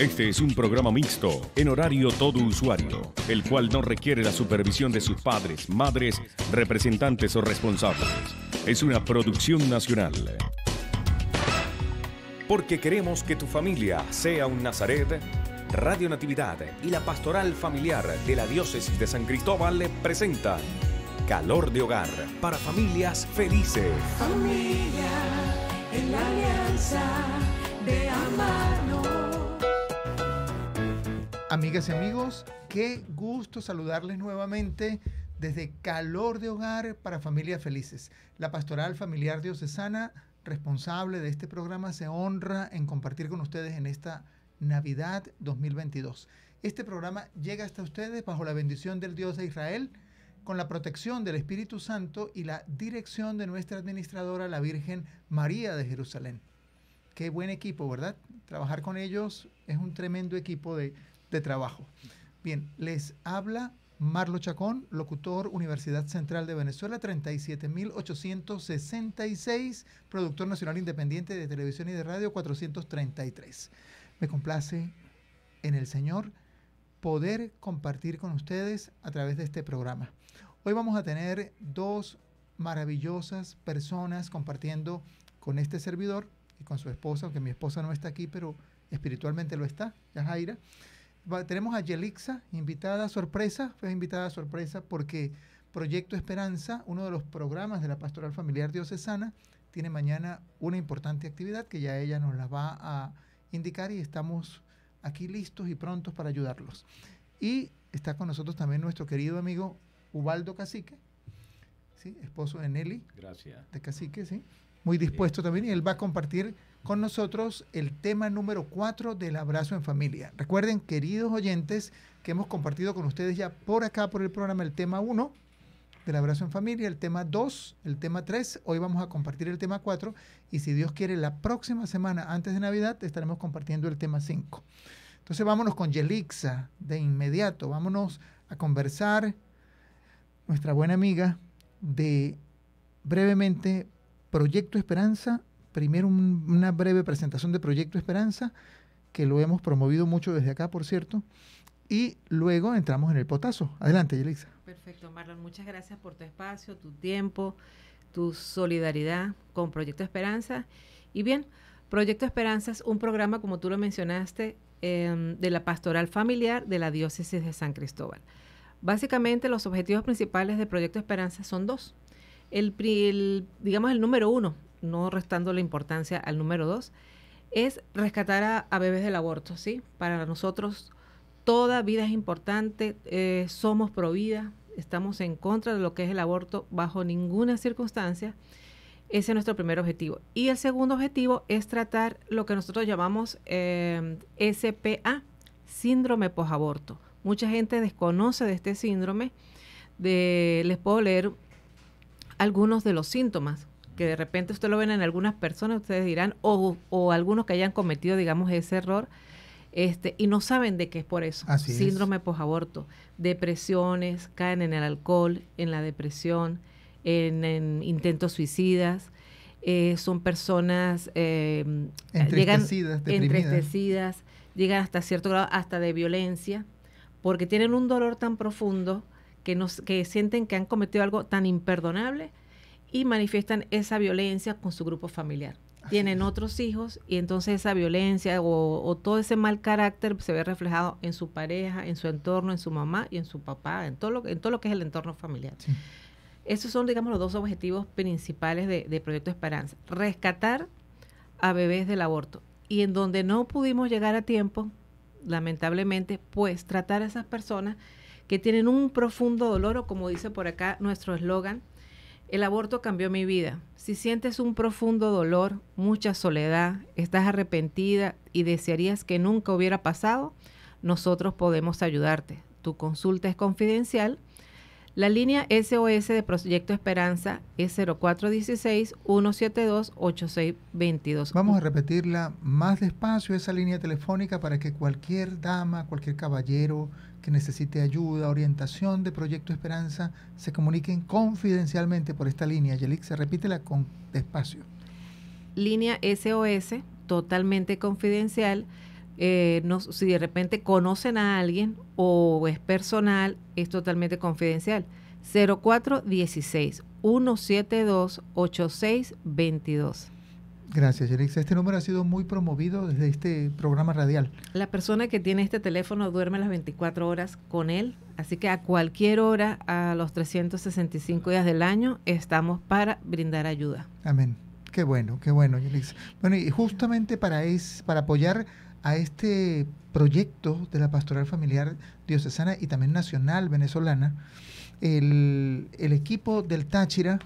Este es un programa mixto, en horario todo usuario, el cual no requiere la supervisión de sus padres, madres, representantes o responsables. Es una producción nacional. Porque queremos que tu familia sea un Nazaret, Radio Natividad y la Pastoral Familiar de la Diócesis de San Cristóbal presenta Calor de Hogar para Familias Felices. Familia, en la alianza de amarnos. Amigas y amigos, qué gusto saludarles nuevamente desde Calor de Hogar para Familias Felices. La Pastoral Familiar Diocesana, responsable de este programa, se honra en compartir con ustedes en esta Navidad 2022. Este programa llega hasta ustedes bajo la bendición del Dios de Israel, con la protección del Espíritu Santo y la dirección de nuestra administradora, la Virgen María de Jerusalén. Qué buen equipo, ¿verdad? Trabajar con ellos es un tremendo equipo de de trabajo. Bien, les habla Marlo Chacón, locutor Universidad Central de Venezuela, 37.866, productor nacional independiente de televisión y de radio, 433. Me complace en el Señor poder compartir con ustedes a través de este programa. Hoy vamos a tener dos maravillosas personas compartiendo con este servidor y con su esposa, aunque mi esposa no está aquí, pero espiritualmente lo está, Yajaira. Jaira tenemos a Yelixa, invitada sorpresa, fue invitada sorpresa porque Proyecto Esperanza, uno de los programas de la Pastoral Familiar Diocesana, tiene mañana una importante actividad que ya ella nos la va a indicar y estamos aquí listos y prontos para ayudarlos. Y está con nosotros también nuestro querido amigo Ubaldo Cacique, ¿sí? esposo de Nelly. Gracias. De Cacique, sí. Muy dispuesto también y él va a compartir con nosotros el tema número 4 del abrazo en familia. Recuerden, queridos oyentes, que hemos compartido con ustedes ya por acá, por el programa, el tema 1 del abrazo en familia, el tema 2, el tema 3, hoy vamos a compartir el tema 4 y si Dios quiere, la próxima semana, antes de Navidad, estaremos compartiendo el tema 5. Entonces vámonos con Yelixa de inmediato, vámonos a conversar, nuestra buena amiga, de brevemente Proyecto Esperanza primero una breve presentación de Proyecto Esperanza, que lo hemos promovido mucho desde acá, por cierto, y luego entramos en el potazo. Adelante, y Perfecto, Marlon, muchas gracias por tu espacio, tu tiempo, tu solidaridad con Proyecto Esperanza. Y bien, Proyecto Esperanza es un programa, como tú lo mencionaste, em, de la pastoral familiar de la diócesis de San Cristóbal. Básicamente los objetivos principales de Proyecto Esperanza son dos. El, digamos, el número uno, no restando la importancia al número dos, es rescatar a, bebés del aborto, ¿sí? Para nosotros toda vida es importante, eh, somos pro vida, estamos en contra de lo que es el aborto bajo ninguna circunstancia. Ese es nuestro primer objetivo. Y el segundo objetivo es tratar lo que nosotros llamamos eh, SPA, síndrome posaborto. Mucha gente desconoce de este síndrome. les puedo leer algunos de los síntomas que de repente usted lo ven en algunas personas, ustedes dirán, o, algunos que hayan cometido, digamos, ese error, este, y no saben de qué es por eso. Síndrome post posaborto, depresiones, caen en el alcohol, en la depresión, en, intentos suicidas, eh, son personas eh, entristecidas, entristecidas, llegan hasta cierto grado, hasta de violencia, porque tienen un dolor tan profundo que, nos, sienten que han cometido algo tan imperdonable y manifiestan esa violencia con su grupo familiar. Tienen otros hijos y entonces esa violencia o, todo ese mal carácter se ve reflejado en su pareja, en su entorno, en su mamá y en su papá, en todo lo, en todo lo que es el entorno familiar. Esos son, digamos, los dos objetivos principales de, de Proyecto Esperanza. Rescatar a bebés del aborto. Y en donde no pudimos llegar a tiempo, lamentablemente, pues tratar a esas personas que tienen un profundo dolor o como dice por acá nuestro eslogan, el aborto cambió mi vida. Si sientes un profundo dolor, mucha soledad, estás arrepentida y desearías que nunca hubiera pasado, nosotros podemos ayudarte. Tu consulta es confidencial la línea SOS de Proyecto Esperanza es 0416-172-8622. Vamos a repetirla más despacio, esa línea telefónica, para que cualquier dama, cualquier caballero que necesite ayuda, orientación de Proyecto Esperanza, se comuniquen confidencialmente por esta línea. repite repítela con despacio. Línea SOS, totalmente confidencial, eh, si de repente conocen a alguien o es personal, es totalmente confidencial. 0416 172 8622. Gracias, Yelix Este número ha sido muy promovido desde este programa radial. La persona que tiene este teléfono duerme las 24 horas con él, así que a cualquier hora, a los 365 días del año, estamos para brindar ayuda. Amén. Qué bueno, qué bueno, Yelix. Bueno, y justamente para, es, para apoyar a este proyecto de la pastoral familiar diocesana y también nacional venezolana, el, equipo del Táchira,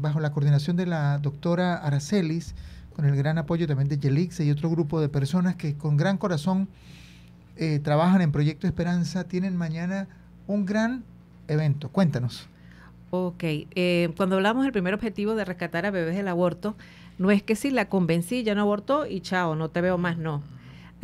bajo la coordinación de la doctora Aracelis, con el gran apoyo también de Yelix y otro grupo de personas que con gran corazón eh, trabajan en Proyecto Esperanza, tienen mañana un gran evento. Cuéntanos. Ok, eh, cuando hablamos del primer objetivo de rescatar a bebés del aborto, no es que si la convencí, ya no abortó y chao, no te veo más, no.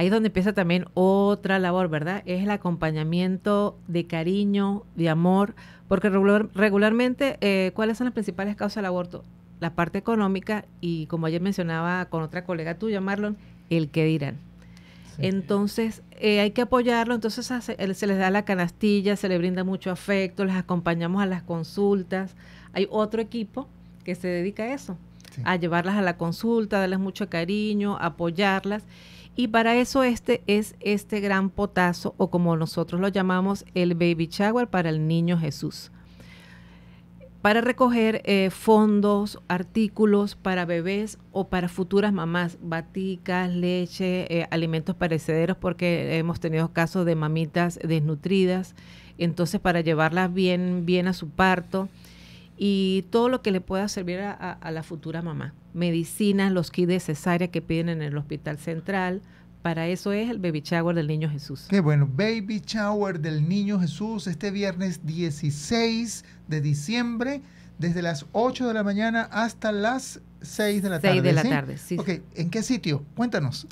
Ahí es donde empieza también otra labor, ¿verdad? Es el acompañamiento de cariño, de amor, porque regularmente, eh, ¿cuáles son las principales causas del aborto? La parte económica y, como ayer mencionaba con otra colega tuya, Marlon, el que dirán. Entonces, eh, hay que apoyarlo, entonces se les da la canastilla, se les brinda mucho afecto, les acompañamos a las consultas. Hay otro equipo que se dedica a eso, a llevarlas a la consulta, darles mucho cariño, apoyarlas. Y para eso este es este gran potazo o como nosotros lo llamamos el baby shower para el niño Jesús. Para recoger eh, fondos, artículos para bebés o para futuras mamás, baticas, leche, eh, alimentos perecederos, porque hemos tenido casos de mamitas desnutridas, entonces para llevarlas bien, bien a su parto y todo lo que le pueda servir a la futura mamá medicinas, los kits de cesárea que piden en el hospital central. Para eso es el Baby Shower del Niño Jesús. Qué bueno, Baby Shower del Niño Jesús este viernes 16 de diciembre, desde las 8 de la mañana hasta las 6 de la tarde. 6 de la tarde, sí. Ok, ¿en qué sitio? Cuéntanos.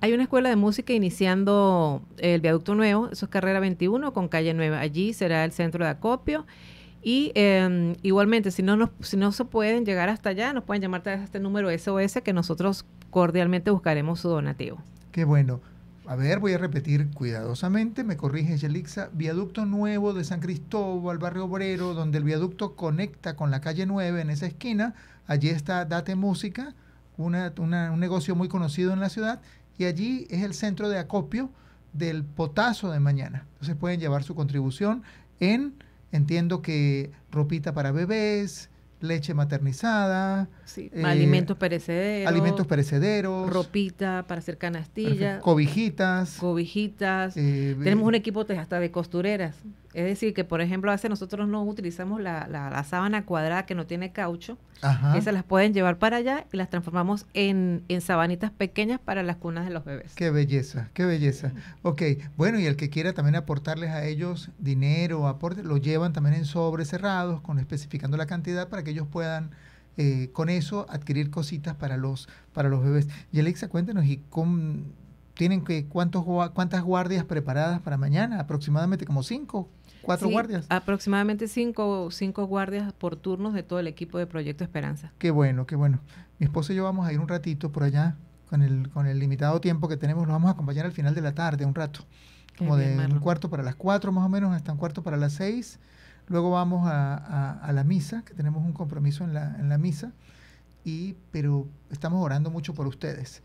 Hay una escuela de música iniciando el viaducto nuevo, eso es carrera 21 con calle Nueva, Allí será el centro de acopio y em, igualmente, si no, si no se pueden llegar hasta allá, nos pueden llamar a este número SOS que nosotros cordialmente buscaremos su donativo. Qué bueno. A ver, voy a repetir cuidadosamente, me corrige Yelixa, viaducto nuevo de San Cristóbal, barrio obrero, donde el viaducto conecta con la calle 9 en esa esquina, allí está Date Música, un negocio muy conocido en la ciudad, y allí es el centro de acopio del potazo de mañana. Entonces pueden llevar su contribución en Entiendo que ropita para bebés, leche maternizada, Sí, eh, alimentos perecederos. Alimentos perecederos. Ropita para hacer canastillas. Cobijitas. Cobijitas. Eh, Tenemos eh, un equipo hasta de costureras. Es decir, que por ejemplo, hace nosotros no utilizamos la, la, sábana cuadrada que no tiene caucho. Ajá. Esas las pueden llevar para allá y las transformamos en, en sabanitas pequeñas para las cunas de los bebés. Qué belleza, qué belleza. Ok, bueno, y el que quiera también aportarles a ellos dinero, o aporte, lo llevan también en sobres cerrados, con especificando la cantidad para que ellos puedan eh, con eso adquirir cositas para los, para los bebés. Y Alexa, cuéntenos, ¿y tienen que, cuántos, cuántas guardias preparadas para mañana? Aproximadamente como cinco, cuatro guardias. Aproximadamente cinco, cinco guardias por turnos de todo el equipo de Proyecto Esperanza. Qué bueno, qué bueno. Mi esposo y yo vamos a ir un ratito por allá. Con el, con el limitado tiempo que tenemos, nos vamos a acompañar al final de la tarde, un rato como de un cuarto para las cuatro más o menos hasta un cuarto para las seis Luego vamos a, la misa, que tenemos un compromiso en la, en la misa, y, pero estamos orando mucho por ustedes.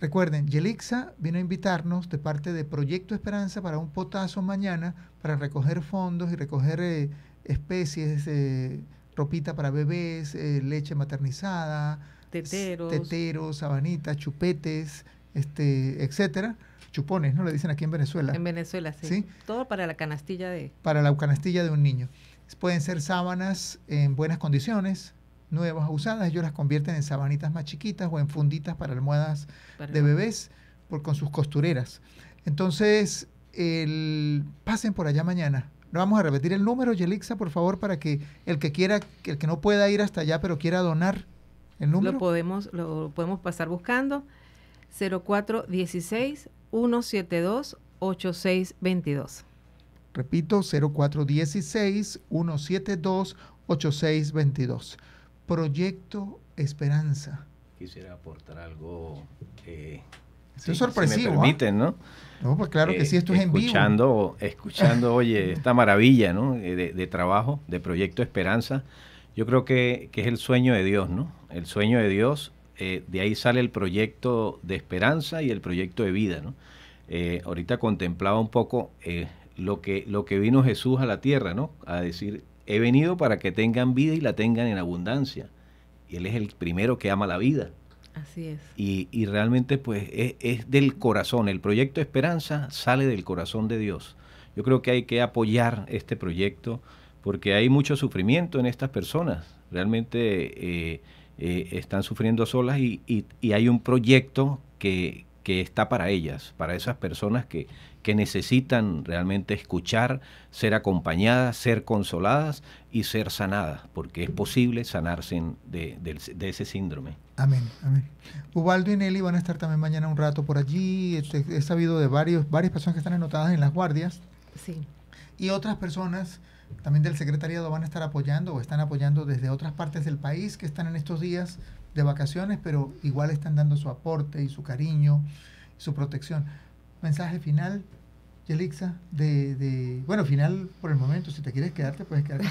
Recuerden, Yelixa vino a invitarnos de parte de Proyecto Esperanza para un potazo mañana para recoger fondos y recoger eh, especies, eh, ropita para bebés, eh, leche maternizada, teteros, teteros sabanitas, chupetes, este, etcétera. Chupones, ¿no? Le dicen aquí en Venezuela. En Venezuela, sí. Todo para la canastilla de... Para la canastilla de un niño. Pueden ser sábanas en buenas condiciones, nuevas usadas. Ellos las convierten en sabanitas más chiquitas o en funditas para almohadas de bebés por, con sus costureras. Entonces, el, pasen por allá mañana. No vamos a repetir el número, Yelixa, por favor, para que el que quiera, el que no pueda ir hasta allá, pero quiera donar el número. Lo podemos, lo podemos pasar buscando. 0416 172 8622. Repito, 0416 172 8622. Proyecto Esperanza. Quisiera aportar algo. es sorpresivo. Si me ¿ah? permiten, ¿no? No, pues claro que sí, esto es en vivo. Escuchando, escuchando oye, esta maravilla, ¿no? Eh, de, trabajo, de proyecto Esperanza. Yo creo que es el sueño de Dios, ¿no? El sueño de Dios eh, de ahí sale el proyecto de esperanza y el proyecto de vida. ¿no? Eh, ahorita contemplaba un poco eh, lo, que, lo que vino Jesús a la tierra, ¿no? a decir, he venido para que tengan vida y la tengan en abundancia. Y Él es el primero que ama la vida. Así es. Y, realmente pues es, es, del corazón, el proyecto de esperanza sale del corazón de Dios. Yo creo que hay que apoyar este proyecto porque hay mucho sufrimiento en estas personas. Realmente eh, están sufriendo solas y, hay un proyecto que, está para ellas, para esas personas que, que necesitan realmente escuchar, ser acompañadas, ser consoladas y ser sanadas, porque es posible sanarse de, ese síndrome. Amén, amén. Ubaldo y Nelly van a estar también mañana un rato por allí. Este, he sabido de varios, varias personas que están anotadas en las guardias. Sí. Y otras personas también del secretariado van a estar apoyando o están apoyando desde otras partes del país que están en estos días de vacaciones, pero igual están dando su aporte y su cariño, su protección. Mensaje final, Yelixa, de, de, bueno, final por el momento, si te quieres quedarte, puedes quedarte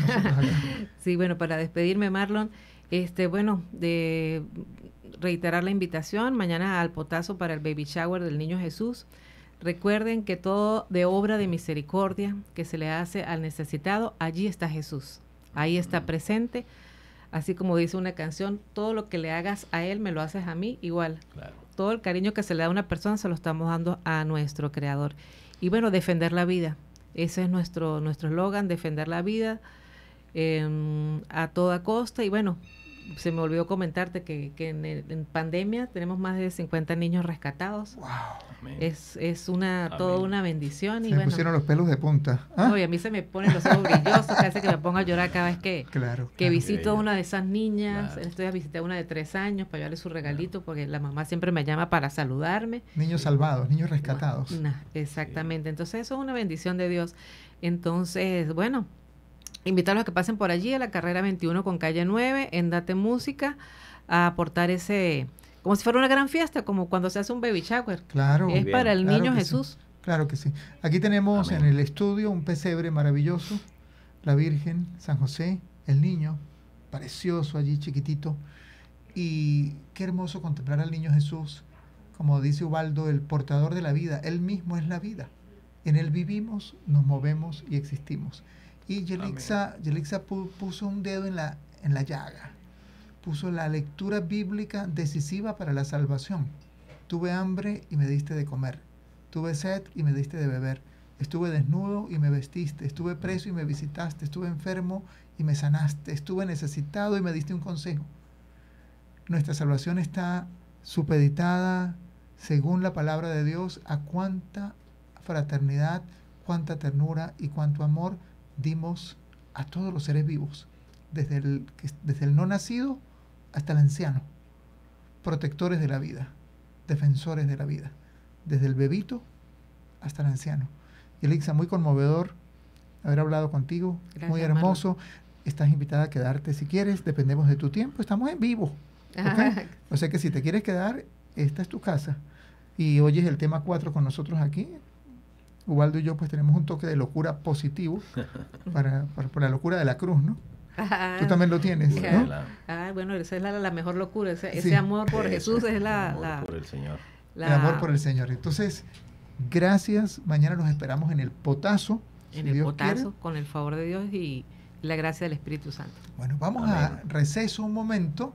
Sí, bueno, para despedirme, Marlon, este, bueno, de reiterar la invitación mañana al potazo para el baby shower del niño Jesús. Recuerden que todo de obra de misericordia que se le hace al necesitado, allí está Jesús, ahí está presente. Así como dice una canción, todo lo que le hagas a Él me lo haces a mí igual. Todo el cariño que se le da a una persona se lo estamos dando a nuestro Creador. Y bueno, defender la vida. Ese es nuestro eslogan, defender la vida em, a toda costa. Y bueno, se me olvidó comentarte que, en, pandemia tenemos más de 50 niños rescatados. es, una toda una bendición. Se me pusieron los pelos de punta. ¿Ah? a mí se me ponen los ojos brillosos, casi que me pongo a llorar cada vez que, que visito a una de esas niñas. Estoy a visitar una de tres años para llevarle su regalito, porque la mamá siempre me llama para saludarme. Niños salvados, niños rescatados. exactamente. Entonces eso es una bendición de Dios. Entonces, bueno, invitarlos a que pasen por allí a la carrera 21 con calle 9 en Date Música a aportar ese como si fuera una gran fiesta, como cuando se hace un baby shower. Claro. Es para el niño Jesús. claro que sí. Aquí tenemos en el estudio un pesebre maravilloso, la Virgen, San José, el niño, precioso allí, chiquitito. Y qué hermoso contemplar al niño Jesús, como dice Ubaldo, el portador de la vida. Él mismo es la vida. En él vivimos, nos movemos y existimos. Y Yelixa, puso un dedo en la, en la llaga, puso la lectura bíblica decisiva para la salvación. Tuve hambre y me diste de comer, tuve sed y me diste de beber, estuve desnudo y me vestiste, estuve preso y me visitaste, estuve enfermo y me sanaste, estuve necesitado y me diste un consejo. Nuestra salvación está supeditada, según la palabra de Dios, a cuánta fraternidad, cuánta ternura y cuánto amor dimos a todos los seres vivos, desde el, desde el no nacido hasta el anciano, protectores de la vida, defensores de la vida, desde el bebito hasta el anciano. Y Elixa, muy conmovedor haber hablado contigo, muy hermoso. Estás invitada a quedarte si quieres, dependemos de tu tiempo, estamos en vivo. o sea que si te quieres quedar, esta es tu casa y oyes el tema 4 con nosotros aquí, Ubaldo y yo pues tenemos un toque de locura positivo para, para, la locura de la cruz, ¿no? Tú también lo tienes, Ah, bueno, esa es la, mejor locura, ese, amor por Jesús es la... El amor por el Señor. amor por el Señor. Entonces, gracias, mañana nos esperamos en el potazo. En el potazo, con el favor de Dios y la gracia del Espíritu Santo. Bueno, vamos a receso un momento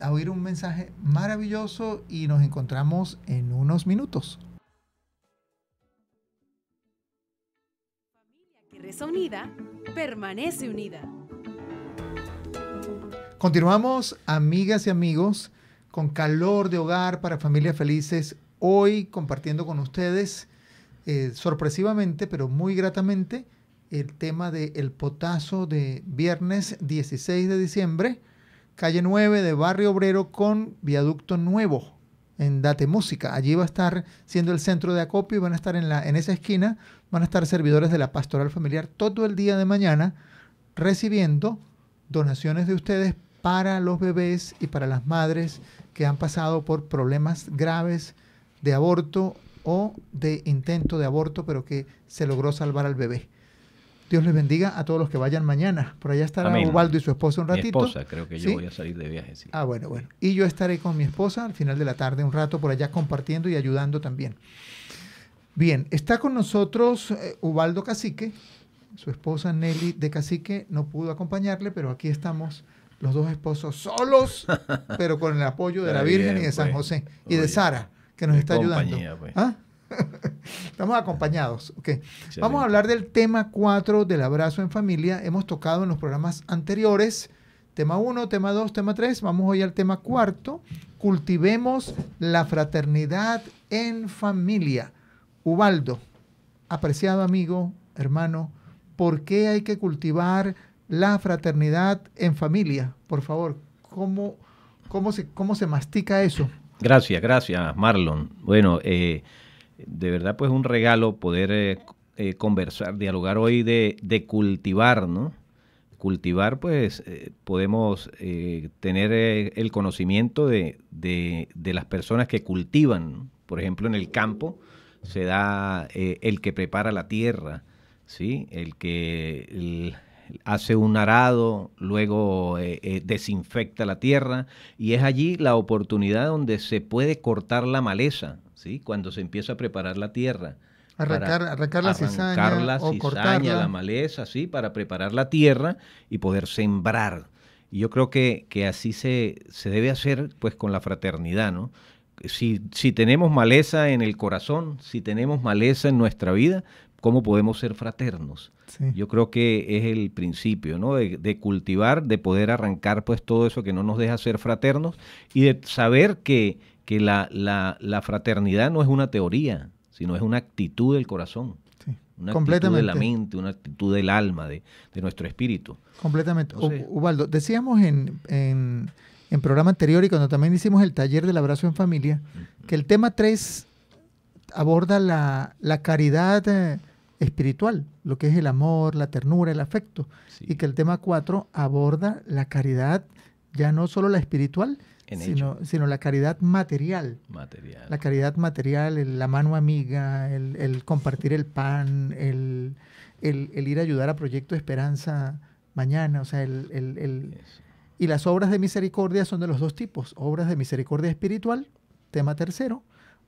a oír un mensaje maravilloso y nos encontramos en unos minutos. Esa unida, permanece unida. Continuamos, amigas y amigos, con calor de hogar para familias felices, hoy compartiendo con ustedes, eh, sorpresivamente, pero muy gratamente, el tema del potazo de viernes 16 de diciembre, calle 9 de Barrio Obrero con Viaducto Nuevo en Date Música. Allí va a estar siendo el centro de acopio y van a estar en, la, en esa esquina, van a estar servidores de la pastoral familiar todo el día de mañana recibiendo donaciones de ustedes para los bebés y para las madres que han pasado por problemas graves de aborto o de intento de aborto, pero que se logró salvar al bebé. Dios les bendiga a todos los que vayan mañana. Por allá estará Ubaldo y su esposa un ratito. Mi esposa, creo que yo voy a salir de viaje. Ah, bueno, bueno. Y yo estaré con mi esposa al final de la tarde un rato por allá compartiendo y ayudando también. Bien, está con nosotros eh, Ubaldo Cacique. Su esposa Nelly de Cacique no pudo acompañarle, pero aquí estamos los dos esposos solos, pero con el apoyo de la Virgen y de San pues. José y de Sara, que nos está ayudando. Pues. ¿Ah? Estamos acompañados. Okay. Vamos a hablar del tema 4 del abrazo en familia. Hemos tocado en los programas anteriores. Tema 1, tema 2, tema 3. Vamos hoy al tema cuarto. Cultivemos la fraternidad en familia. Ubaldo, apreciado amigo, hermano, ¿por qué hay que cultivar la fraternidad en familia? Por favor, ¿cómo, cómo, se, cómo se mastica eso? Gracias, gracias, Marlon. Bueno, eh, de verdad pues un regalo poder eh, eh, conversar, dialogar hoy de, cultivar, ¿no? Cultivar pues eh, podemos tener el conocimiento de, las personas que cultivan, por ejemplo en el campo se da el que prepara la tierra, ¿sí? El que hace un arado, luego desinfecta la tierra y es allí la oportunidad donde se puede cortar la maleza. ¿sí? cuando se empieza a preparar la tierra. Arrancar, la cizaña, o la maleza, ¿sí? para preparar la tierra y poder sembrar. Y yo creo que, que así se, se, debe hacer pues con la fraternidad, ¿no? Si, si tenemos maleza en el corazón, si tenemos maleza en nuestra vida, cómo podemos ser fraternos. Yo creo que es el principio, ¿no? De, de, cultivar, de poder arrancar pues todo eso que no nos deja ser fraternos y de saber que que la, fraternidad no es una teoría, sino es una actitud del corazón. una actitud de la mente, una actitud del alma, de, nuestro espíritu. Completamente. Ubaldo, decíamos en, en, programa anterior y cuando también hicimos el taller del abrazo en familia, que el tema 3 aborda la, caridad eh, espiritual, lo que es el amor, la ternura, el afecto, y que el tema 4 aborda la caridad, ya no solo la espiritual, sino, la caridad material. Material. La caridad material, la mano amiga, el, compartir el pan, el, ir a ayudar a Proyecto Esperanza mañana, o sea, el... y las obras de misericordia son de los dos tipos, obras de misericordia espiritual, tema tercero,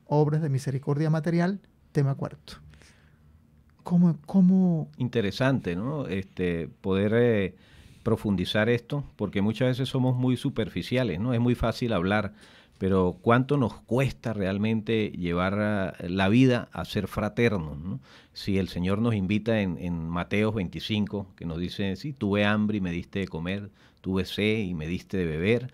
obras de misericordia material, tema cuarto. ¿Cómo, Interesante, ¿no? Este, poder eh, profundizar esto, porque muchas veces somos muy superficiales, ¿no? Es muy fácil hablar, pero ¿cuánto nos cuesta realmente llevar eh, la vida a ser fraternos? Si el Señor nos invita en, en Mateos 25, que nos dice, si tuve hambre y me diste de comer, tuve sed y me diste de beber,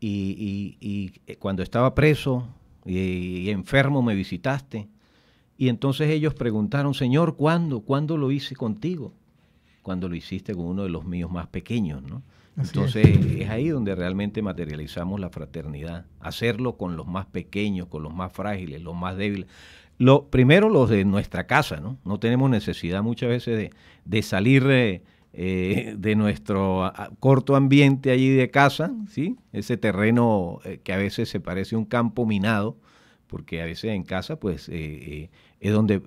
y, y, eh, cuando estaba preso y, y enfermo me visitaste. Y entonces ellos preguntaron, Señor, ¿cuándo? ¿Cuándo lo hice contigo? cuando lo hiciste con uno de los míos más pequeños, ¿no? Entonces es. ahí donde realmente materializamos la fraternidad, hacerlo con los más pequeños, con los más frágiles, los más débiles. Lo, primero los de nuestra casa, ¿no? No tenemos necesidad muchas veces de, salir eh, eh, de nuestro corto ambiente allí de casa, ¿sí? Ese terreno eh, que a veces se parece un campo minado, porque a veces en casa pues es donde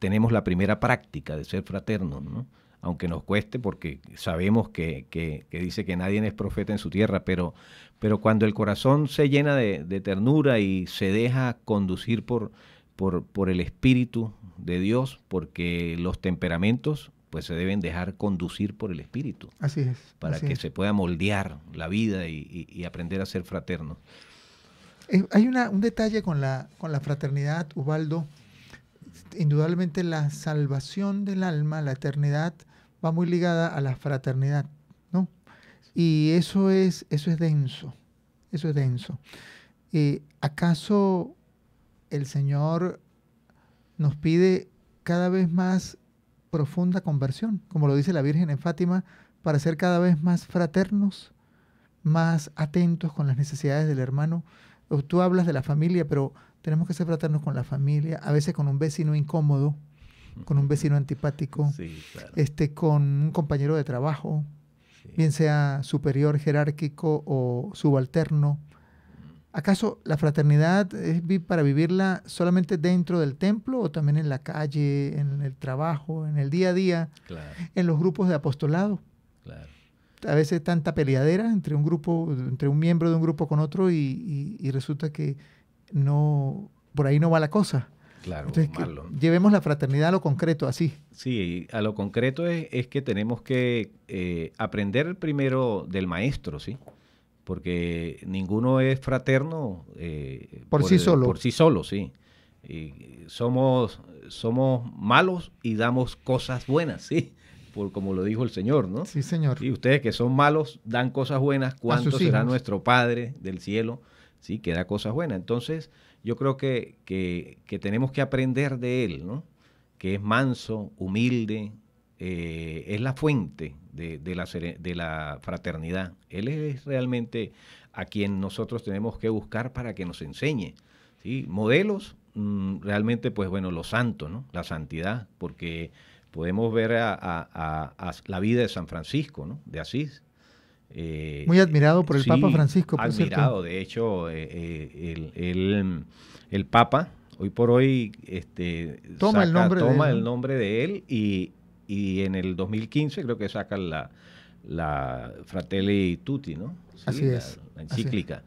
tenemos la primera práctica de ser fraternos, ¿no? aunque nos cueste, porque sabemos que, dice que nadie es profeta en su tierra, pero, pero cuando el corazón se llena de, ternura y se deja conducir por, por, el Espíritu de Dios, porque los temperamentos pues se deben dejar conducir por el Espíritu. Así es. Para que se pueda moldear la vida y, aprender a ser fraterno. Eh, hay una, un detalle con la, con la fraternidad, Ubaldo. Indudablemente la salvación del alma, la eternidad, muy ligada a la fraternidad, ¿no? Y eso es, eso es denso, eso es denso. Eh, ¿Acaso el Señor nos pide cada vez más profunda conversión, como lo dice la Virgen en Fátima, para ser cada vez más fraternos, más atentos con las necesidades del hermano? Tú hablas de la familia, pero tenemos que ser fraternos con la familia, a veces con un vecino incómodo, con un vecino antipático, este, con un compañero de trabajo, bien sea superior, jerárquico o subalterno. ¿Acaso la fraternidad es para vivirla solamente dentro del templo o también en la calle, en el trabajo, en el día a día, en los grupos de apostolado? A veces tanta peleadera entre un grupo, entre un miembro de un grupo con otro y, y resulta que no, por ahí no va la cosa. Claro, llevemos la fraternidad a lo concreto, así. Sí, a lo concreto es, que tenemos que eh, aprender primero del maestro, ¿sí? Porque ninguno es fraterno eh, por, sí solo. Por sí solo, sí. somos, somos malos y damos cosas buenas, ¿sí? Por, como lo dijo el Señor, ¿no? Sí, Señor. Y ustedes que son malos dan cosas buenas, ¿cuánto será nuestro Padre del cielo, ¿sí? Que da cosas buenas. Entonces, yo creo que, que, tenemos que aprender de él, que es manso, humilde, eh, es la fuente de, la, de, la, fraternidad. Él es realmente a quien nosotros tenemos que buscar para que nos enseñe. Modelos, mm, realmente, pues bueno, los santos, ¿no? la santidad, porque podemos ver la vida de San Francisco, ¿no? de Asís, eh, Muy admirado por el Papa Francisco. Por admirado, de hecho, eh, eh, el, el, Papa hoy por hoy este, toma, el, nombre toma el nombre de él y, y, en el 2015 creo que saca la, la Fratelli Tutti, ¿no? así es. La, encíclica.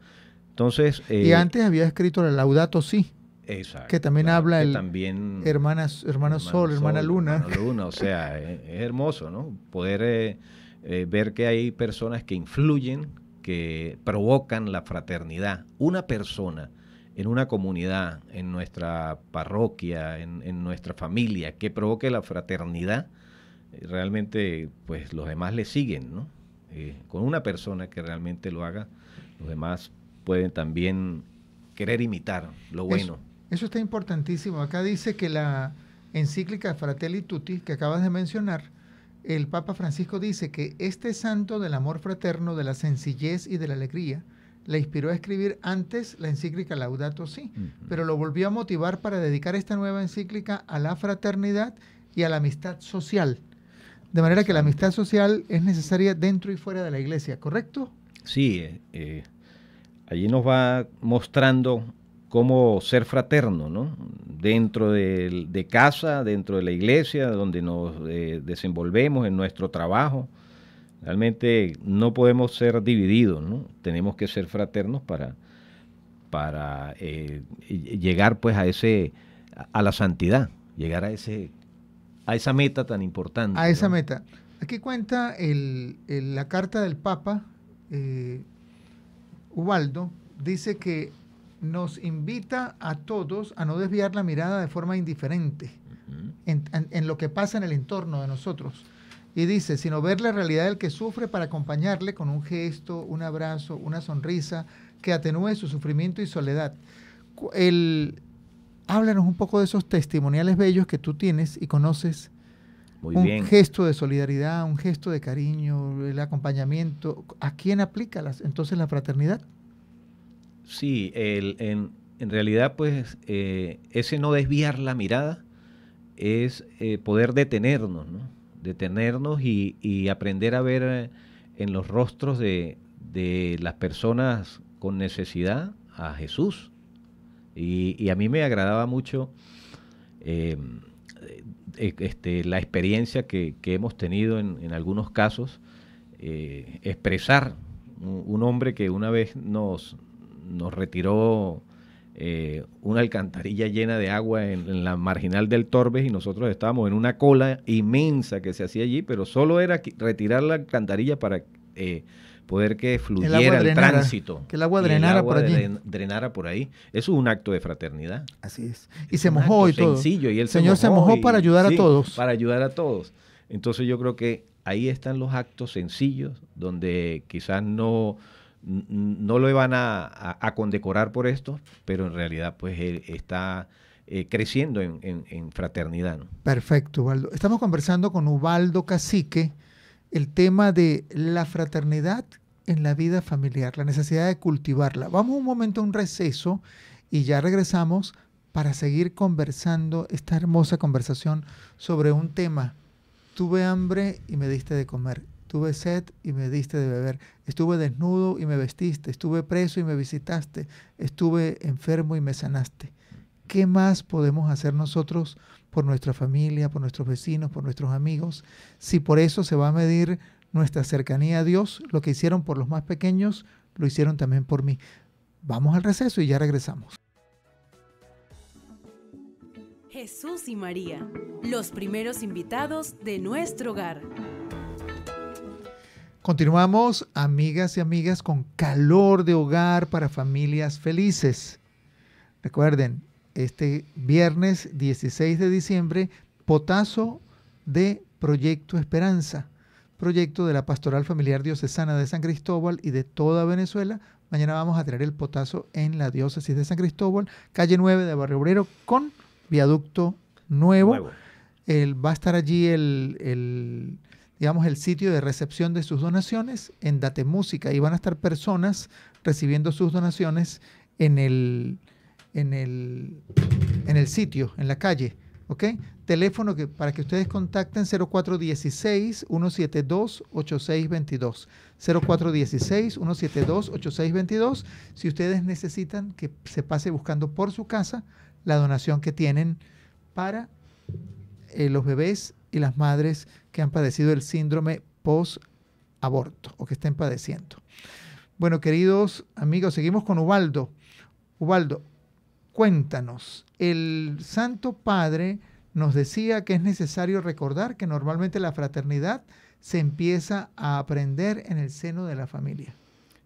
Entonces, y antes había escrito la Laudato Si. Exacto, que también habla el también, hermanas, hermano, Sol, hermana Luna. Luna, o sea, es, hermoso, ¿no? Poder eh, ver que hay personas que influyen, que provocan la fraternidad. Una persona en una comunidad, en nuestra parroquia, en, nuestra familia, que provoque la fraternidad, eh, realmente pues los demás le siguen, ¿no? Eh, con una persona que realmente lo haga, los demás pueden también querer imitar lo bueno. Eso, está importantísimo. Acá dice que la encíclica Fratelli Tutti que acabas de mencionar, el Papa Francisco dice que este santo del amor fraterno, de la sencillez y de la alegría, le inspiró a escribir antes la encíclica Laudato Si, pero lo volvió a motivar para dedicar esta nueva encíclica a la fraternidad y a la amistad social. De manera que la amistad social es necesaria dentro y fuera de la iglesia, ¿correcto? Sí, eh, eh, allí nos va mostrando cómo ser fraterno, ¿no? Dentro de, casa, dentro de la iglesia, donde nos eh, desenvolvemos en nuestro trabajo. Realmente no podemos ser divididos, ¿no? Tenemos que ser fraternos para, para eh, llegar pues a ese a la santidad, llegar a ese a esa meta tan importante. A esa meta. Aquí cuenta el, la carta del Papa eh, Ubaldo, dice que nos invita a todos a no desviar la mirada de forma indiferente en, lo que pasa en el entorno de nosotros. Y dice, sino ver la realidad del que sufre para acompañarle con un gesto, un abrazo, una sonrisa que atenúe su sufrimiento y soledad. El, háblanos un poco de esos testimoniales bellos que tú tienes y conoces. un gesto de solidaridad, un gesto de cariño, el acompañamiento. ¿A quién aplica las, entonces la fraternidad? Sí, el, en, realidad pues eh, ese no desviar la mirada es eh, poder detenernos, detenernos y, aprender a ver en los rostros de, las personas con necesidad a Jesús. Y, a mí me agradaba mucho eh, e, este, la experiencia que, hemos tenido en, algunos casos, expresar un, hombre que una vez nos, nos retiró eh, una alcantarilla llena de agua en, la marginal del Torbes y nosotros estábamos en una cola inmensa que se hacía allí, pero solo era retirar la alcantarilla para eh, poder que fluyera el, tránsito. Que el agua drenara el agua por Drenara por ahí. Eso es un acto de fraternidad. Así es. Y se mojó y todo. Sencillo, y el Señor se mojó, para ayudar a todos. Para ayudar a todos. Entonces yo creo que ahí están los actos sencillos donde quizás no no lo iban a, condecorar por esto, pero en realidad pues él está eh, creciendo en, fraternidad. Perfecto, Ubaldo. Estamos conversando con Ubaldo Cacique el tema de la fraternidad en la vida familiar, la necesidad de cultivarla. Vamos un momento a un receso y ya regresamos para seguir conversando esta hermosa conversación sobre un tema. Tuve hambre y me diste de comer. Estuve sed y me diste de beber. Estuve desnudo y me vestiste. Estuve preso y me visitaste. Estuve enfermo y me sanaste. ¿Qué más podemos hacer nosotros por nuestra familia, por nuestros vecinos, por nuestros amigos? Si por eso se va a medir nuestra cercanía a Dios, lo que hicieron por los más pequeños, lo hicieron también por mí. Vamos al receso y ya regresamos. Jesús y María, los primeros invitados de nuestro hogar. Continuamos, amigas y amigas, con calor de hogar para familias felices. Recuerden, este viernes 16 de diciembre, potazo de Proyecto Esperanza, proyecto de la Pastoral Familiar Diocesana de San Cristóbal y de toda Venezuela. Mañana vamos a tener el potazo en la diócesis de San Cristóbal, calle 9 de Barrio Obrero, con viaducto nuevo. El, va a estar allí el digamos, el sitio de recepción de sus donaciones en Date Música. Y van a estar personas recibiendo sus donaciones en el, en en el sitio, en la calle. ¿Ok? Teléfono que, para que ustedes contacten 0416-172-8622. 0416-172-8622. Si ustedes necesitan que se pase buscando por su casa la donación que tienen para eh, los bebés y las madres que han padecido el síndrome post-aborto o que estén padeciendo. Bueno, queridos amigos, seguimos con Ubaldo. Ubaldo, cuéntanos, el Santo Padre nos decía que es necesario recordar que normalmente la fraternidad se empieza a aprender en el seno de la familia.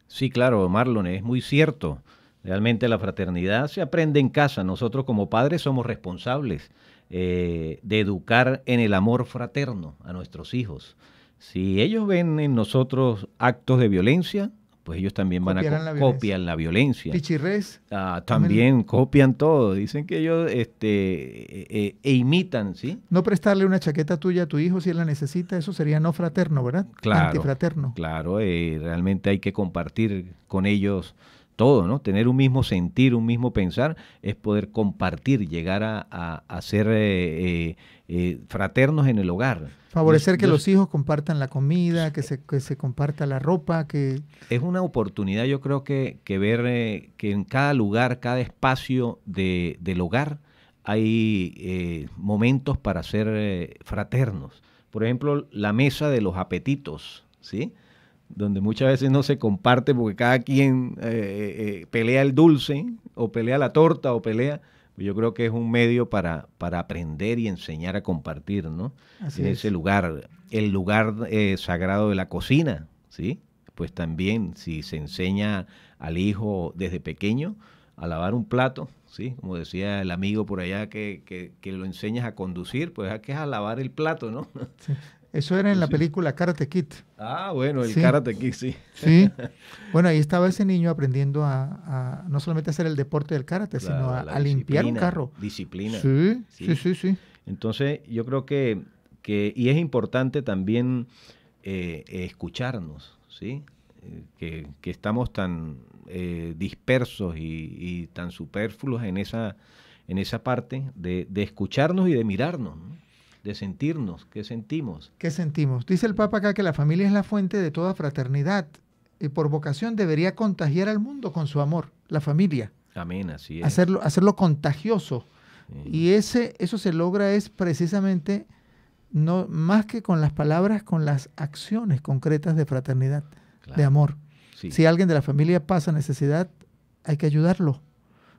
Sí, claro, Marlon, es muy cierto. Realmente la fraternidad se aprende en casa. Nosotros como padres somos responsables eh, de educar en el amor fraterno a nuestros hijos. Si ellos ven en nosotros actos de violencia, pues ellos también van a la copian la violencia. Pichirres. Ah, también copian todo. Dicen que ellos este, e, e, e, imitan, ¿sí? No prestarle una chaqueta tuya a tu hijo si él la necesita, eso sería no fraterno, ¿verdad? Claro. Antifraterno. Claro, eh, realmente hay que compartir con ellos todo, ¿no? Tener un mismo sentir, un mismo pensar, es poder compartir, llegar a, a, ser eh, eh, eh, fraternos en el hogar. Favorecer que los hijos compartan la comida, que se, que se, comparta la ropa, que... Es una oportunidad, yo creo que, que ver que en cada lugar, cada espacio de, del hogar, hay momentos para ser fraternos. Por ejemplo, la mesa de los apetitos, ¿sí? donde muchas veces no se comparte porque cada quien eh, eh, eh, pelea el dulce o pelea la torta o pelea. Pues yo creo que es un medio para, para aprender y enseñar a compartir, ¿no? en ese lugar, el lugar sagrado de la cocina, ¿sí? Pues también si se enseña al hijo desde pequeño a lavar un plato, ¿sí? Como decía el amigo por allá que, que, lo enseñas a conducir, pues ah, que es a lavar el plato, ¿no? Eso era en pues la película Karate Kid. Ah, bueno, el Karate Kid, sí. Sí. Bueno, ahí estaba ese niño aprendiendo a, no solamente hacer el deporte del karate, sino a, limpiar un carro. Disciplina. Sí, sí, sí, Entonces, yo creo que, que y es importante también eh, escucharnos, ¿sí? Eh, que, estamos tan eh, dispersos y, tan superfluos en esa, en esa parte de, de escucharnos y de mirarnos. ¿no? de sentirnos, qué sentimos. ¿Qué sentimos? Dice el Papa acá que la familia es la fuente de toda fraternidad y por vocación debería contagiar al mundo con su amor, la familia. Amén, así es. Hacerlo, hacerlo contagioso. Y ese, eso se logra es precisamente, no, más que con las palabras, con las acciones concretas de fraternidad, de amor. Si alguien de la familia pasa necesidad, hay que ayudarlo.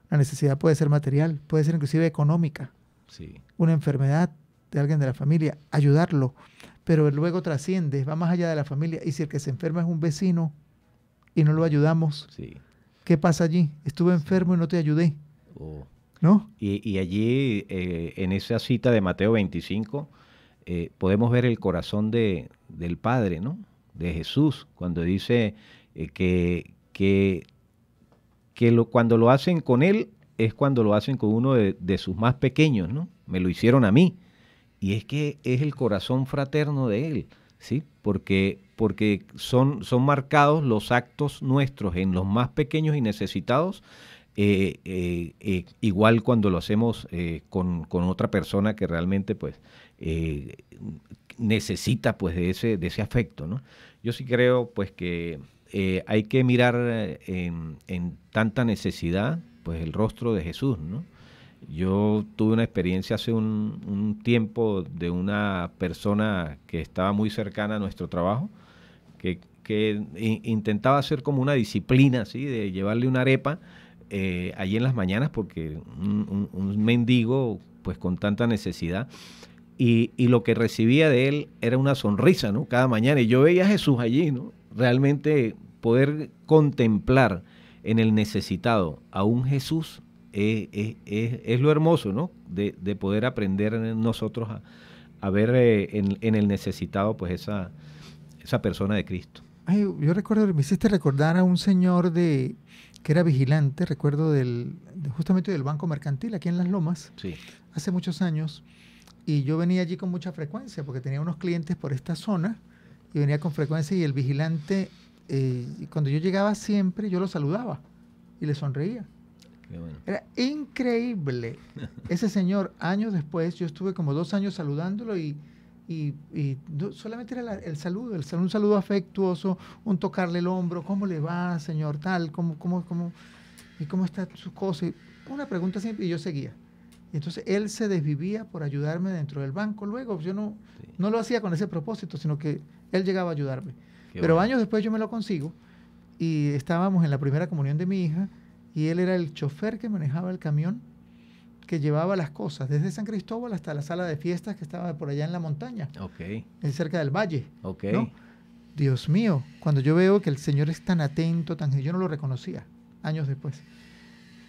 La necesidad puede ser material, puede ser inclusive económica, sí. una enfermedad, de alguien de la familia, ayudarlo, pero luego trasciende, va más allá de la familia. Y si el que se enferma es un vecino y no lo ayudamos, ¿qué pasa allí? Estuve enfermo y no te ayudé. Oh. ¿No? Y, allí, eh, en esa cita de Mateo 25, eh, podemos ver el corazón de, del Padre, ¿no? De Jesús, cuando dice eh, que, que, cuando lo hacen con Él es cuando lo hacen con uno de, de, sus más pequeños, ¿no? Me lo hicieron a mí. Y es que es el corazón fraterno de Él, ¿sí? Porque, porque son, son marcados los actos nuestros en los más pequeños y necesitados, eh, eh, eh, igual cuando lo hacemos con, otra persona que realmente pues necesita pues de ese, de ese afecto, ¿no? Yo sí creo pues que hay que mirar en, en tanta necesidad pues el rostro de Jesús, ¿no? Yo tuve una experiencia hace un, tiempo de una persona que estaba muy cercana a nuestro trabajo, que, intentaba hacer como una disciplina, ¿sí? de llevarle una arepa eh, allí en las mañanas, porque un, mendigo, pues con tanta necesidad, y, lo que recibía de él era una sonrisa, ¿no? Cada mañana. Y yo veía a Jesús allí, ¿no? Realmente poder contemplar en el necesitado a un Jesús es, lo hermoso, ¿no? De, poder aprender nosotros a, ver eh, en, el necesitado, pues, esa, esa persona de Cristo. yo recuerdo, me hiciste recordar a un señor de que era vigilante, recuerdo del, justamente del Banco Mercantil aquí en Las Lomas, hace muchos años, y yo venía allí con mucha frecuencia porque tenía unos clientes por esta zona y venía con frecuencia y el vigilante, eh, cuando yo llegaba siempre, yo lo saludaba y le sonreía. Era increíble. Ese señor, años después, yo estuve como dos años saludándolo y, y, solamente era el saludo, el, un saludo afectuoso, un tocarle el hombro, ¿cómo le va, señor? Tal, ¿cómo, cómo, cómo, y cómo está su cosa? una pregunta siempre y yo seguía. entonces él se desvivía por ayudarme dentro del banco. Luego yo no, no lo hacía con ese propósito, sino que él llegaba a ayudarme. Pero años después yo me lo consigo y estábamos en la primera comunión de mi hija y él era el chofer que manejaba el camión que llevaba las cosas desde San Cristóbal hasta la sala de fiestas que estaba por allá en la montaña, cerca del valle. Ok. Dios mío, cuando yo veo que el Señor es tan atento, tan yo no lo reconocía años después.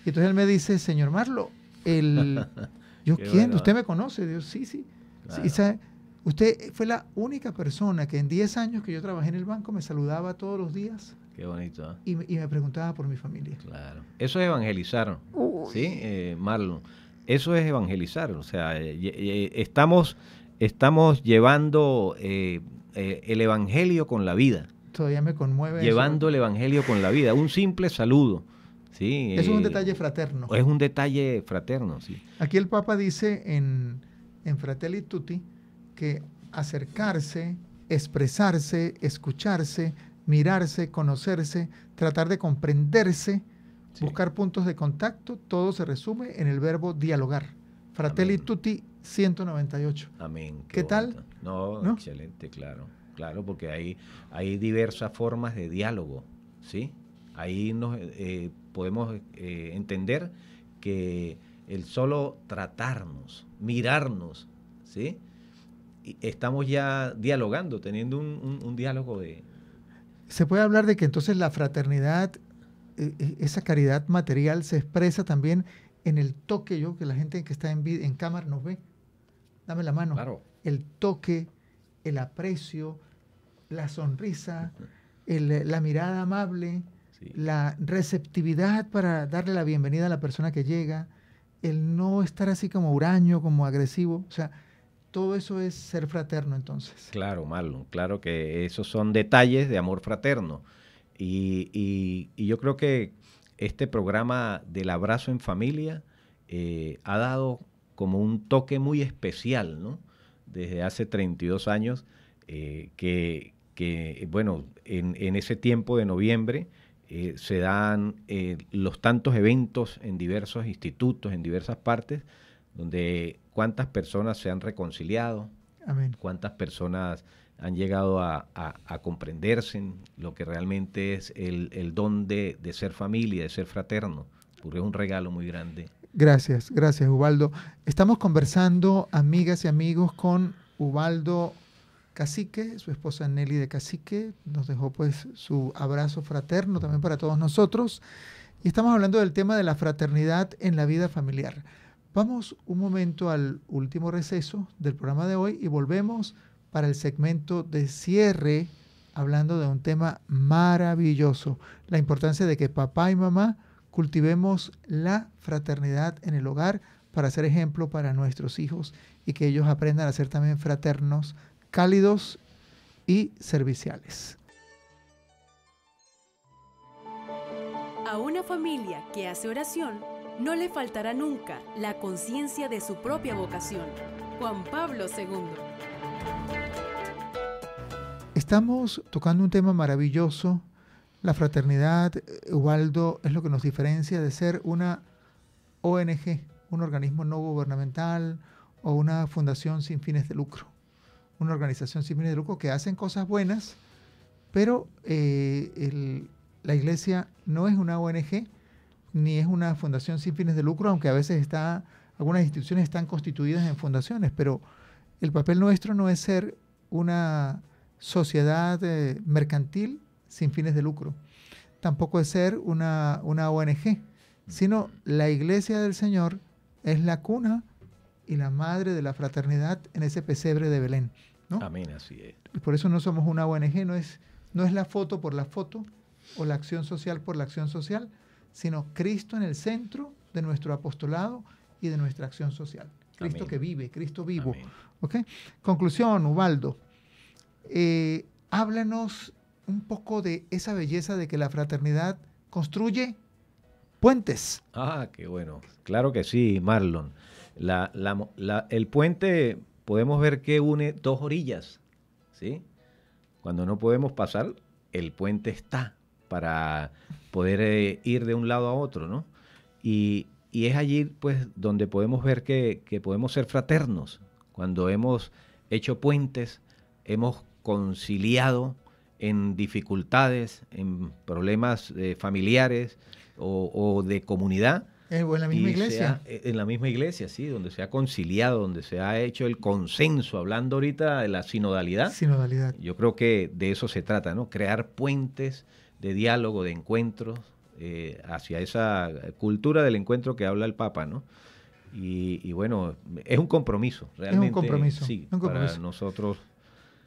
Y entonces él me dice, Señor Marlo, el, yo quién, usted me conoce, Dios, sí, sí. usted fue la única persona que en 10 años que yo trabajé en el banco me saludaba todos los días Qué bonito. ¿eh? Y, me preguntaba por mi familia. Claro. Eso es evangelizar, ¿sí? Eh, Marlon, eso es evangelizar. O sea, eh, estamos, estamos llevando el evangelio con la vida. Todavía me conmueve. Llevando el evangelio con la vida. Un simple saludo. Sí, es un detalle fraterno. Es un detalle fraterno, sí. Aquí el Papa dice en, en Fratelli Tutti que acercarse, expresarse, escucharse, mirarse, conocerse, tratar de comprenderse, buscar puntos de contacto, todo se resume en el verbo dialogar. Fratelli Tutti 198. Amén. ¿Qué, tal? No, excelente, claro. Claro, porque hay, hay diversas formas de diálogo, ¿sí? Ahí nos eh, podemos eh, entender que el solo tratarnos, mirarnos, ¿sí? estamos ya dialogando, teniendo un diálogo de, se puede hablar de que entonces la fraternidad, e, e, esa caridad material se expresa también en el toque, yo que la gente que está en, en cámara nos ve, dame la mano, claro. el toque, el aprecio, la sonrisa, la mirada amable, la receptividad para darle la bienvenida a la persona que llega, el no estar así como huraño, como agresivo, o sea, todo eso es ser fraterno entonces. Claro, Marlon, claro que esos son detalles de amor fraterno. Y, yo creo que este programa del abrazo en familia eh, ha dado como un toque muy especial, ¿no? Desde hace 32 años, eh, que, bueno, en, ese tiempo de noviembre eh, se dan los tantos eventos en diversos institutos, en diversas partes, donde cuántas personas se han reconciliado, cuántas personas han llegado a, comprenderse lo que realmente es el, don de, ser familia, de ser fraterno, porque es un regalo muy grande. Gracias, gracias Ubaldo. Estamos conversando, amigas y amigos, con Ubaldo Cacique, su esposa Nelly de Cacique, nos dejó pues su abrazo fraterno también para todos nosotros. Y estamos hablando del tema de la fraternidad en la vida familiar. Vamos un momento al último receso del programa de hoy y volvemos para el segmento de cierre hablando de un tema maravilloso, la importancia de que papá y mamá cultivemos la fraternidad en el hogar para ser ejemplo para nuestros hijos y que ellos aprendan a ser también fraternos, cálidos y serviciales. A una familia que hace oración no le faltará nunca la conciencia de su propia vocación. Juan Pablo II. Estamos tocando un tema maravilloso. La fraternidad, eh, Ubaldo, es lo que nos diferencia de ser una ONG, un organismo no gubernamental o una fundación sin fines de lucro. Una organización sin fines de lucro que hacen cosas buenas, pero eh, la iglesia no es una ONG, ni es una fundación sin fines de lucro, aunque a veces está, algunas instituciones están constituidas en fundaciones, pero el papel nuestro no es ser una sociedad eh, mercantil sin fines de lucro, tampoco es ser una, ONG, mm. sino la iglesia del Señor es la cuna y la madre de la fraternidad en ese pesebre de Belén. ¿no? Amén, así es. por eso no somos una ONG, no es, no es la foto por la foto o la acción social por la acción social, sino Cristo en el centro de nuestro apostolado y de nuestra acción social. Cristo que vive, Cristo vivo. Conclusión, Ubaldo. Eh, háblanos un poco de esa belleza de que la fraternidad construye puentes. Ah, qué bueno. Claro que sí, Marlon. el puente podemos ver que une dos orillas. ¿sí? Cuando no podemos pasar, el puente está para poder eh, ir de un lado a otro, ¿no? Y, es allí, pues, donde podemos ver que, podemos ser fraternos, cuando hemos hecho puentes, hemos conciliado en dificultades, en problemas eh, familiares o, de comunidad. en la misma iglesia. Eh, en la misma iglesia, sí, donde se ha conciliado, donde se ha hecho el consenso, hablando ahorita de la sinodalidad. Sinodalidad. Yo creo que de eso se trata, ¿no? Crear puentes, de diálogo, de encuentro, eh, hacia esa cultura del encuentro que habla el Papa, ¿no? Y, bueno, es un compromiso, realmente. Es un compromiso. Sí, un compromiso. para nosotros.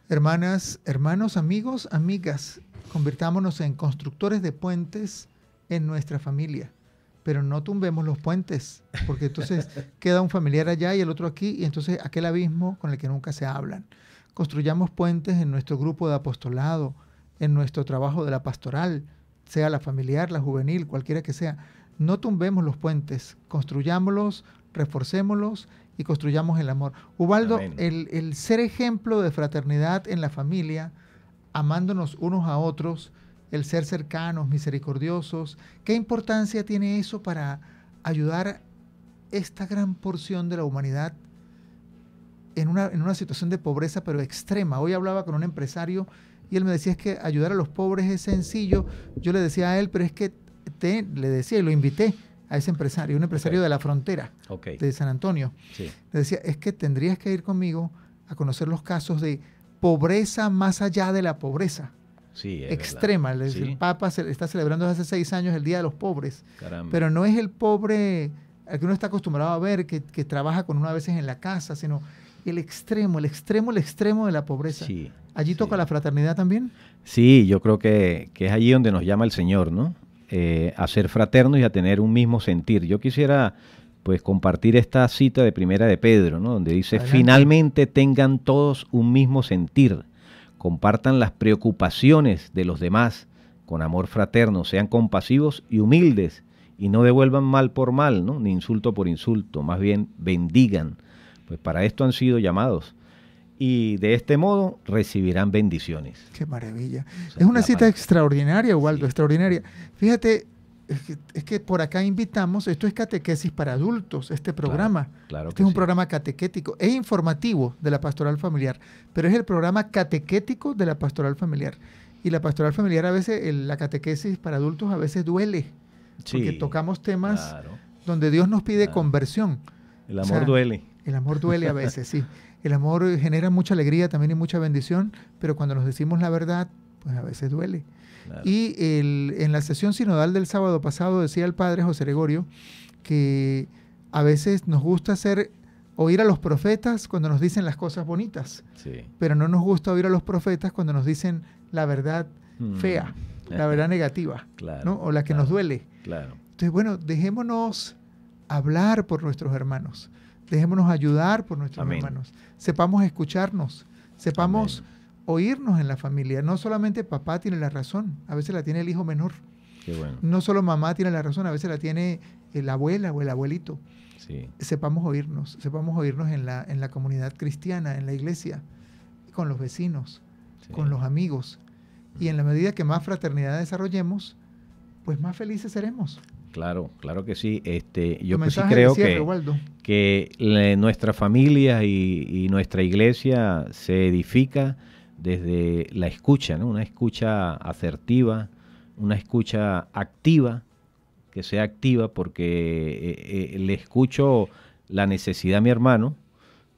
Hermanas, hermanos, amigos, amigas, convirtámonos en constructores de puentes en nuestra familia pero no tumbemos los puentes, porque entonces queda un familiar allá y el otro aquí, y entonces aquel abismo con el que nunca se hablan. Construyamos puentes en nuestro grupo de apostolado, en nuestro trabajo de la pastoral, sea la familiar, la juvenil, cualquiera que sea. No tumbemos los puentes, construyámoslos, reforcémoslos y construyamos el amor. Ubaldo, el, ser ejemplo de fraternidad en la familia, amándonos unos a otros, el ser cercanos, misericordiosos, ¿qué importancia tiene eso para ayudar esta gran porción de la humanidad en una, en una situación de pobreza pero extrema? Hoy hablaba con un empresario y él me decía es que ayudar a los pobres es sencillo. Yo le decía a él, pero es que te, le decía y lo invité a ese empresario, un empresario de la frontera de San Antonio. Le decía, es que tendrías que ir conmigo a conocer los casos de pobreza más allá de la pobreza. Sí, extrema. El Papa está celebrando desde hace seis años el Día de los Pobres. Pero no es el pobre al que uno está acostumbrado a ver, que, que trabaja con uno a veces en la casa, sino el extremo, el extremo, el extremo de la pobreza. ¿Allí toca la fraternidad también? Sí, yo creo que, es allí donde nos llama el Señor, ¿no? Eh, a ser fraternos y a tener un mismo sentir. Yo quisiera pues compartir esta cita de primera de Pedro, ¿no? Donde dice, finalmente tengan todos un mismo sentir, compartan las preocupaciones de los demás con amor fraterno, sean compasivos y humildes y no devuelvan mal por mal, ¿no? ni insulto por insulto, más bien bendigan pues para esto han sido llamados. Y de este modo recibirán bendiciones. Qué maravilla. es una cita extraordinaria, Waldo, extraordinaria. Fíjate, es que, por acá invitamos, esto es catequesis para adultos, este programa. Claro, este es un programa catequético e informativo de la pastoral familiar, pero es el programa catequético de la pastoral familiar. Y la pastoral familiar a veces, la catequesis para adultos a veces duele, porque tocamos temas donde Dios nos pide conversión. El amor duele. El amor duele a veces, sí. El amor genera mucha alegría también y mucha bendición, pero cuando nos decimos la verdad, pues a veces duele. Y en la sesión sinodal del sábado pasado decía el padre José Gregorio que a veces nos gusta hacer oír a los profetas cuando nos dicen las cosas bonitas, sí. pero no nos gusta oír a los profetas cuando nos dicen la verdad hmm. fea, la verdad negativa, claro, o la que nos duele. Entonces, bueno, dejémonos hablar por nuestros hermanos. Dejémonos ayudar por nuestros hermanos. Sepamos escucharnos. Sepamos oírnos en la familia. No solamente papá tiene la razón, a veces la tiene el hijo menor. No solo mamá tiene la razón, a veces la tiene la abuela o el abuelito. Sí. Sepamos oírnos, sepamos oírnos en la, en la comunidad cristiana, en la iglesia, con los vecinos, con los amigos. Y en la mm. medida que más fraternidad desarrollemos, pues más felices seremos. Claro, claro que sí. Este, yo pues, creo que, nuestra familia y, nuestra iglesia se edifica desde la escucha, ¿no? una escucha asertiva, una escucha activa, que sea activa porque eh, eh, le escucho la necesidad a mi hermano,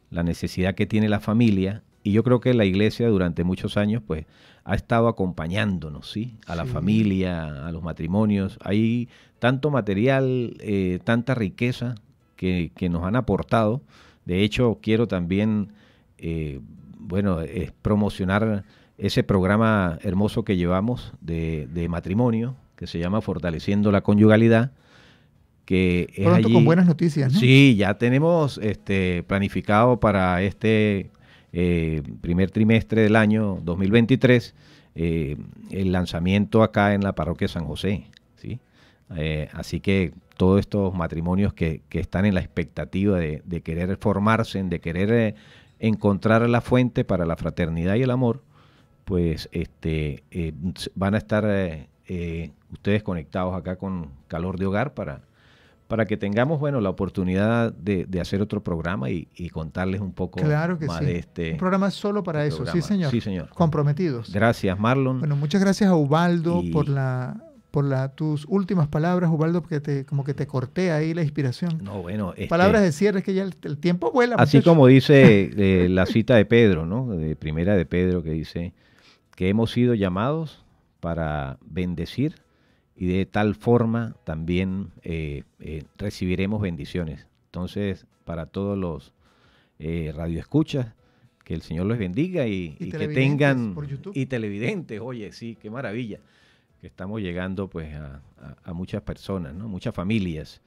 la necesidad que tiene la familia, y yo creo que la iglesia durante muchos años pues ha estado acompañándonos, ¿sí? A la familia, a los matrimonios. ahí tanto material, eh, tanta riqueza que, nos han aportado. De hecho, quiero también, eh, bueno, eh, promocionar ese programa hermoso que llevamos de, matrimonio, que se llama Fortaleciendo la Conyugalidad. Que es Pronto con buenas noticias, Sí, ya tenemos este, planificado para este primer trimestre del año 2023 el lanzamiento acá en la parroquia San José, ¿sí? Eh, así que todos estos matrimonios que, están en la expectativa de, querer formarse, de querer eh, encontrar la fuente para la fraternidad y el amor, pues este, eh, van a estar ustedes conectados acá con Calor de Hogar para, para que tengamos bueno la oportunidad de, hacer otro programa y, contarles un poco más este un programa solo para este eso sí señor sí señor comprometidos gracias Marlon bueno muchas gracias a Ubaldo por la por la, tus últimas palabras, Ubaldo, porque te, como que te corté ahí la inspiración. No, bueno. Este palabras de cierre, es que ya el, tiempo vuela. Así como dice eh, la cita de Pedro, ¿no? De primera de Pedro, que dice que hemos sido llamados para bendecir y de tal forma también eh, eh, recibiremos bendiciones. Entonces, para todos los radioescuchas, que el Señor los bendiga y, que tengan... y televidentes, oye, sí, qué maravilla que estamos llegando pues a, muchas personas, muchas familias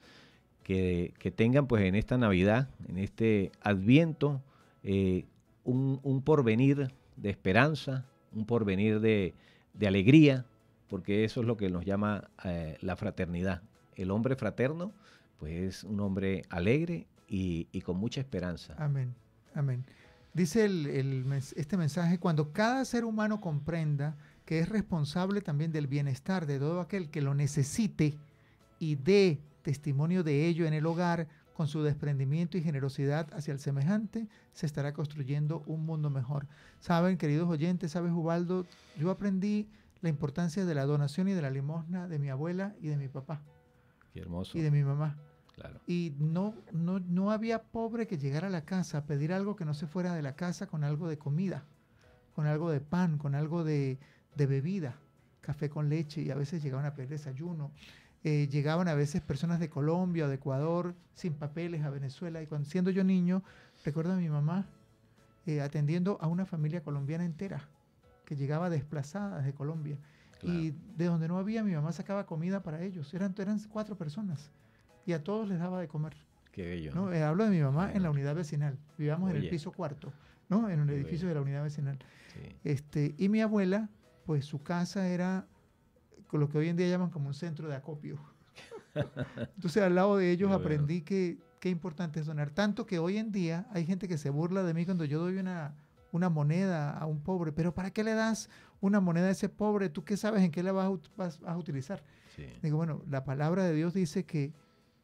que, tengan pues en esta Navidad, en este Adviento, eh, un, porvenir de esperanza, un porvenir de, alegría, porque eso es lo que nos llama eh, la fraternidad. El hombre fraterno pues es un hombre alegre y, con mucha esperanza. Amén, amén. Dice el, este mensaje, cuando cada ser humano comprenda que es responsable también del bienestar de todo aquel que lo necesite y dé testimonio de ello en el hogar con su desprendimiento y generosidad hacia el semejante, se estará construyendo un mundo mejor. Saben, queridos oyentes, sabes, Ubaldo, yo aprendí la importancia de la donación y de la limosna de mi abuela y de mi papá. Qué hermoso. Y de mi mamá. Claro. Y no, no, no había pobre que llegara a la casa a pedir algo que no se fuera de la casa con algo de comida, con algo de pan, con algo de, de bebida, café con leche, y a veces llegaban a pedir desayuno. Eh, llegaban a veces personas de Colombia o de Ecuador sin papeles a Venezuela. Y cuando, siendo yo niño, recuerdo a mi mamá eh, atendiendo a una familia colombiana entera que llegaba desplazada de Colombia. Y de donde no había, mi mamá sacaba comida para ellos. Eran, eran cuatro personas y a todos les daba de comer. Qué bello. ¿no? Eh, hablo de mi mamá en la unidad vecinal. Vivíamos en el piso cuarto, ¿no? en el edificio de la unidad vecinal. Este, y mi abuela pues su casa era lo que hoy en día llaman como un centro de acopio. Entonces al lado de ellos aprendí que qué importante es donar. Tanto que hoy en día hay gente que se burla de mí cuando yo doy una, una moneda a un pobre, pero ¿para qué le das una moneda a ese pobre? ¿Tú qué sabes en qué la vas a, utilizar? Digo, bueno, la palabra de Dios dice que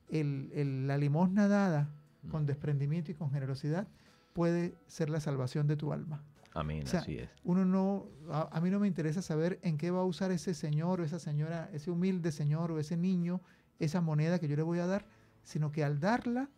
el, la limosna dada con mm. desprendimiento y con generosidad puede ser la salvación de tu alma. Amén, así es. Uno no, a, mí no me interesa saber en qué va a usar ese señor o esa señora, ese humilde señor o ese niño, esa moneda que yo le voy a dar, sino que al darla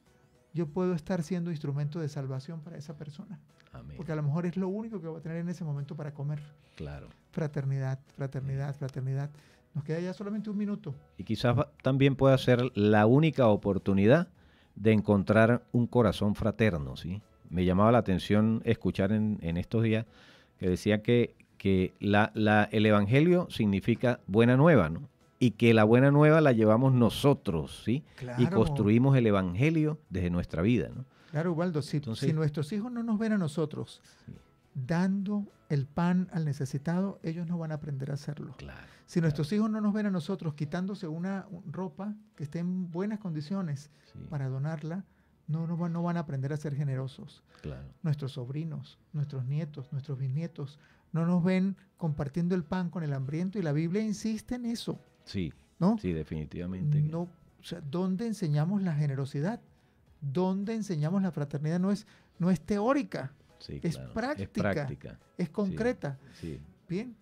yo puedo estar siendo instrumento de salvación para esa persona. Amén. Porque a lo mejor es lo único que va a tener en ese momento para comer. Claro. Fraternidad, fraternidad, fraternidad. Nos queda ya solamente un minuto. Y quizás también pueda ser la única oportunidad de encontrar un corazón fraterno, ¿sí? me llamaba la atención escuchar en, estos días que decía que, la, el Evangelio significa buena nueva, ¿no? Y que la buena nueva la llevamos nosotros, ¿sí? Y construimos el Evangelio desde nuestra vida, ¿no? Claro, Ubaldo, si, si nuestros hijos no nos ven a nosotros dando el pan al necesitado, ellos no van a aprender a hacerlo. Claro, si nuestros hijos no nos ven a nosotros quitándose una ropa que esté en buenas condiciones para donarla, no, no, no van a aprender a ser generosos. Nuestros sobrinos, nuestros nietos, nuestros bisnietos, no nos ven compartiendo el pan con el hambriento y la Biblia insiste en eso. Sí, ¿no? sí, definitivamente. No, o ¿Dónde enseñamos la generosidad? ¿Dónde enseñamos la fraternidad? No es, no es teórica, es, práctica, es, concreta. Bien,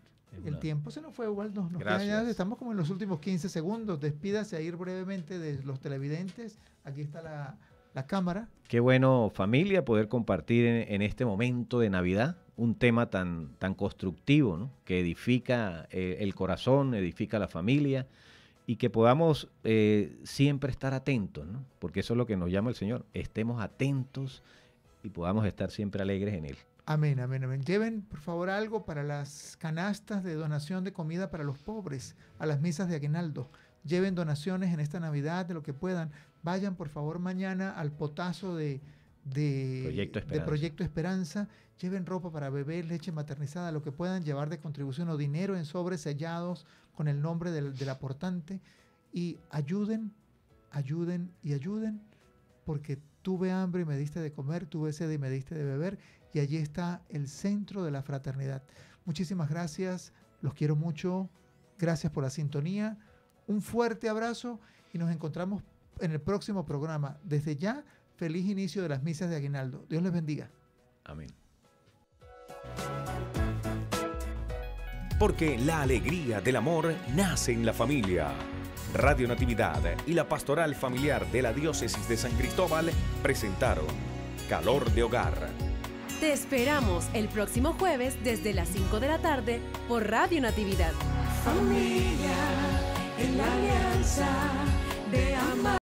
el tiempo se nos fue, igual Nos estamos como en los últimos 15 segundos. Despídase a ir brevemente de los televidentes. Aquí está la la cámara. Qué bueno, familia, poder compartir en, este momento de Navidad un tema tan, tan constructivo, ¿no? que edifica eh, el corazón, edifica la familia y que podamos eh, siempre estar atentos, ¿no? porque eso es lo que nos llama el Señor, estemos atentos y podamos estar siempre alegres en Él. Amén, amén, amén. Lleven, por favor, algo para las canastas de donación de comida para los pobres, a las misas de aguinaldo. Lleven donaciones en esta Navidad de lo que puedan vayan por favor mañana al potazo de, Proyecto, Esperanza. Lleven ropa para beber, leche maternizada, lo que puedan llevar de contribución o dinero en sobres sellados con el nombre del, del aportante. Y ayuden, ayuden y ayuden, porque tuve hambre y me diste de comer, tuve sed y me diste de beber. Y allí está el centro de la fraternidad. Muchísimas gracias, los quiero mucho. Gracias por la sintonía. Un fuerte abrazo y nos encontramos en el próximo programa. Desde ya, feliz inicio de las misas de Aguinaldo. Dios les bendiga. Amén. Porque la alegría del amor nace en la familia. Radio Natividad y la Pastoral Familiar de la Diócesis de San Cristóbal presentaron Calor de Hogar. Te esperamos el próximo jueves desde las 5 de la tarde por Radio Natividad. en la alianza de amar.